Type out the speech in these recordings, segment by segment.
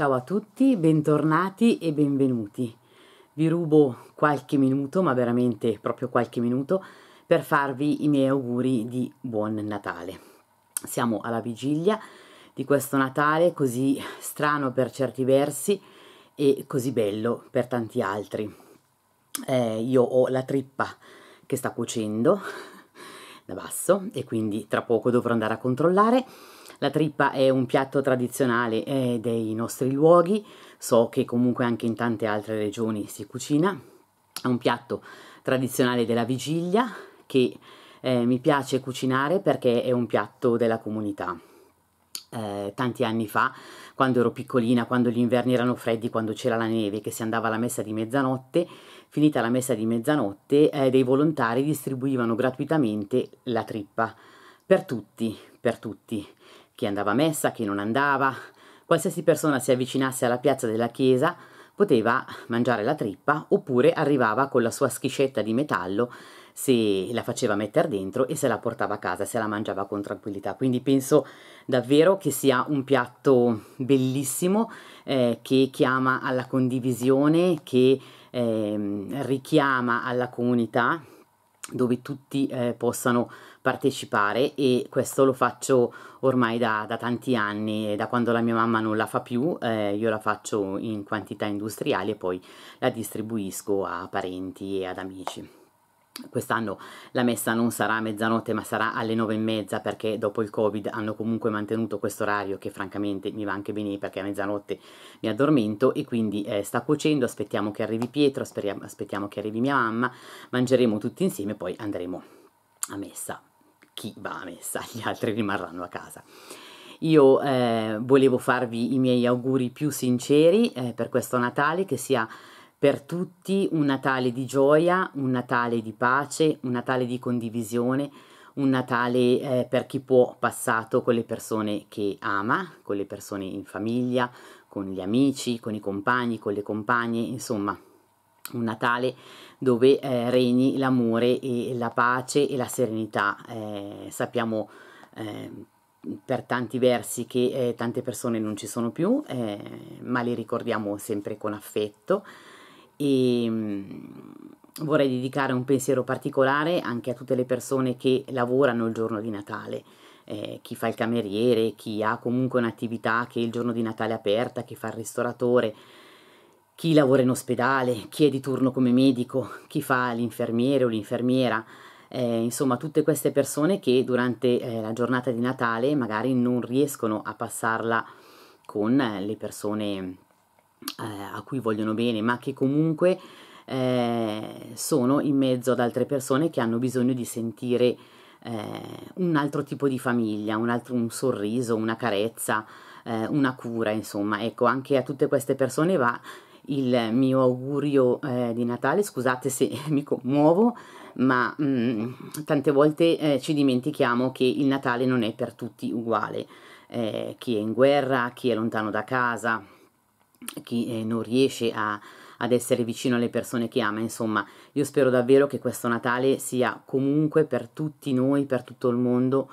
Ciao a tutti, bentornati e benvenuti. Vi rubo qualche minuto, ma veramente proprio qualche minuto, per farvi i miei auguri di buon Natale. Siamo alla vigilia di questo Natale così strano per certi versi e così bello per tanti altri. Eh, io ho la trippa che sta cuocendo da basso e quindi tra poco dovrò andare a controllare la trippa è un piatto tradizionale eh, dei nostri luoghi, so che comunque anche in tante altre regioni si cucina, è un piatto tradizionale della vigilia che eh, mi piace cucinare perché è un piatto della comunità. Eh, tanti anni fa, quando ero piccolina, quando gli inverni erano freddi, quando c'era la neve, che si andava alla messa di mezzanotte, finita la messa di mezzanotte, eh, dei volontari distribuivano gratuitamente la trippa per tutti, per tutti chi andava a messa, chi non andava. Qualsiasi persona si avvicinasse alla piazza della chiesa poteva mangiare la trippa oppure arrivava con la sua schiscetta di metallo se la faceva mettere dentro e se la portava a casa, se la mangiava con tranquillità. Quindi penso davvero che sia un piatto bellissimo eh, che chiama alla condivisione, che eh, richiama alla comunità dove tutti eh, possano partecipare e questo lo faccio ormai da, da, tanti anni, da quando la mia mamma non la fa più, eh, io la faccio in quantità industriali e poi la distribuisco a parenti e ad amici. Quest'anno la messa non sarà a mezzanotte ma sarà alle nove e mezza perché dopo il covid hanno comunque mantenuto questo orario che francamente mi va anche bene perché a mezzanotte mi addormento e quindi eh, sta cuocendo, aspettiamo che arrivi Pietro, speriamo, aspettiamo che arrivi mia mamma, mangeremo tutti insieme e poi andremo a messa, chi va a messa, gli altri rimarranno a casa. Io eh, volevo farvi i miei auguri più sinceri eh, per questo Natale che sia per tutti un Natale di gioia, un Natale di pace, un Natale di condivisione, un Natale eh, per chi può passato con le persone che ama, con le persone in famiglia, con gli amici, con i compagni, con le compagne, insomma un Natale dove eh, regni l'amore e la pace e la serenità. Eh, sappiamo ehm, per tanti versi che eh, tante persone non ci sono più, eh, ma li ricordiamo sempre con affetto e mm, vorrei dedicare un pensiero particolare anche a tutte le persone che lavorano il giorno di Natale. Eh, chi fa il cameriere, chi ha comunque un'attività che il giorno di Natale è aperta, chi fa il ristoratore, chi lavora in ospedale, chi è di turno come medico, chi fa l'infermiere o l'infermiera, eh, insomma tutte queste persone che durante eh, la giornata di Natale magari non riescono a passarla con eh, le persone eh, a cui vogliono bene, ma che comunque eh, sono in mezzo ad altre persone che hanno bisogno di sentire eh, un altro tipo di famiglia, un, altro, un sorriso, una carezza, eh, una cura, insomma. Ecco, anche a tutte queste persone va il mio augurio eh, di Natale, scusate se mi commuovo, ma mh, mm, tante volte eh, ci dimentichiamo che il Natale non è per tutti uguale, eh, chi è in guerra, chi è lontano da casa, chi eh, non riesce a, ad essere vicino alle persone che ama, insomma, io spero davvero che questo Natale sia comunque per tutti noi, per tutto il mondo,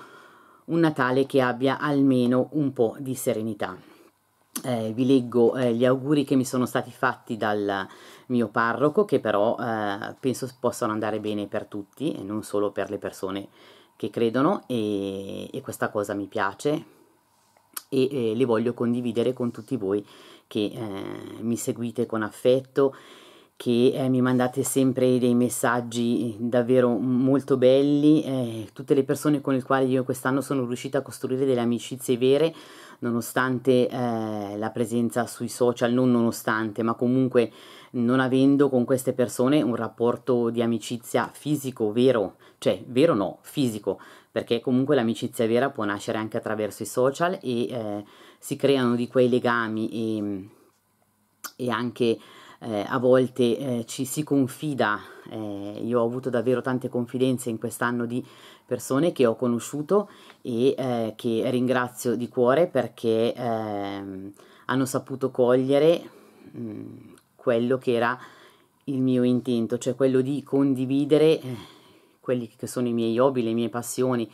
un Natale che abbia almeno un po' di serenità. Eh, vi leggo eh, gli auguri che mi sono stati fatti dal mio parroco, che però eh, penso possano andare bene per tutti e non solo per le persone che credono e, e questa cosa mi piace e, e le voglio condividere con tutti voi che eh, mi seguite con affetto, che eh, mi mandate sempre dei messaggi eh, davvero molto belli, eh, tutte le persone con le quali io quest'anno sono riuscita a costruire delle amicizie vere, nonostante eh, la presenza sui social, non nonostante, ma comunque non avendo con queste persone un rapporto di amicizia fisico vero, cioè vero no, fisico, perché comunque l'amicizia vera può nascere anche attraverso i social e eh, si creano di quei legami e, mm, e anche eh, a volte eh, ci si confida, eh, io ho avuto davvero tante confidenze in quest'anno di persone che ho conosciuto e eh, che ringrazio di cuore perché ehm, hanno saputo cogliere mh, mm, quello che era il mio intento, cioè quello di condividere eh, quelli che sono i miei hobby, le mie passioni,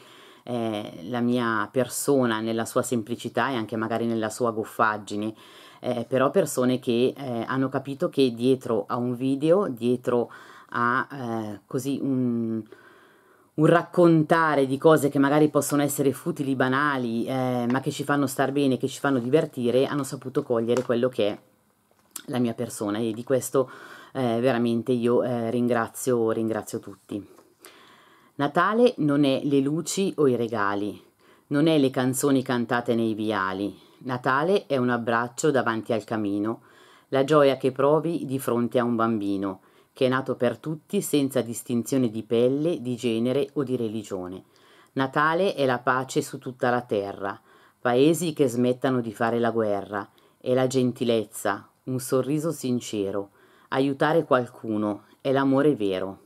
eh, la mia persona nella sua semplicità e anche magari nella sua goffaggine, eh, però persone che eh, hanno capito che dietro a un video, dietro a eh, così un, un raccontare di cose che magari possono essere futili, banali, eh, ma che ci fanno star bene, che ci fanno divertire, hanno saputo cogliere quello che è la mia persona e di questo eh, veramente io eh, ringrazio, ringrazio tutti. Natale non è le luci o i regali, non è le canzoni cantate nei viali. Natale è un abbraccio davanti al camino, la gioia che provi di fronte a un bambino, che è nato per tutti senza distinzione di pelle, di genere o di religione. Natale è la pace su tutta la terra, paesi che smettano di fare la guerra, è la gentilezza, un sorriso sincero, aiutare qualcuno, è l'amore vero.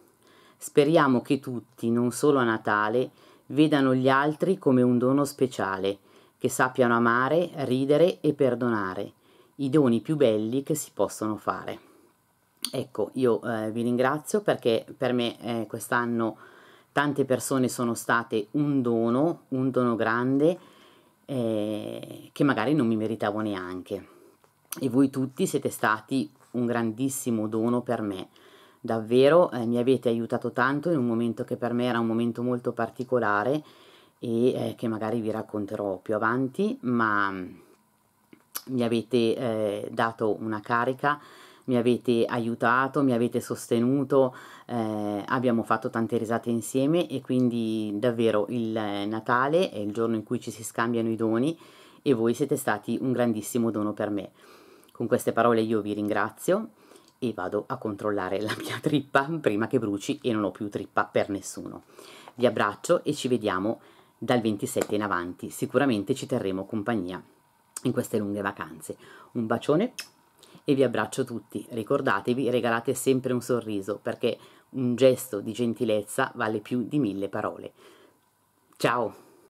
Speriamo che tutti, non solo a Natale, vedano gli altri come un dono speciale, che sappiano amare, ridere e perdonare, i doni più belli che si possono fare. Ecco, io eh, vi ringrazio perché per me eh, quest'anno tante persone sono state un dono, un dono grande eh, che magari non mi meritavo neanche. E voi tutti siete stati un grandissimo dono per me davvero eh, mi avete aiutato tanto in un momento che per me era un momento molto particolare e eh, che magari vi racconterò più avanti, ma mm, mi avete eh, dato una carica, mi avete aiutato, mi avete sostenuto, eh, abbiamo fatto tante risate insieme e quindi davvero il eh, Natale è il giorno in cui ci si scambiano i doni e voi siete stati un grandissimo dono per me. Con queste parole io vi ringrazio e vado a controllare la mia trippa prima che bruci e non ho più trippa per nessuno. Vi abbraccio e ci vediamo dal 27 in avanti, sicuramente ci terremo compagnia in queste lunghe vacanze. Un bacione e vi abbraccio tutti. Ricordatevi, regalate sempre un sorriso perché un gesto di gentilezza vale più di mille parole. Ciao!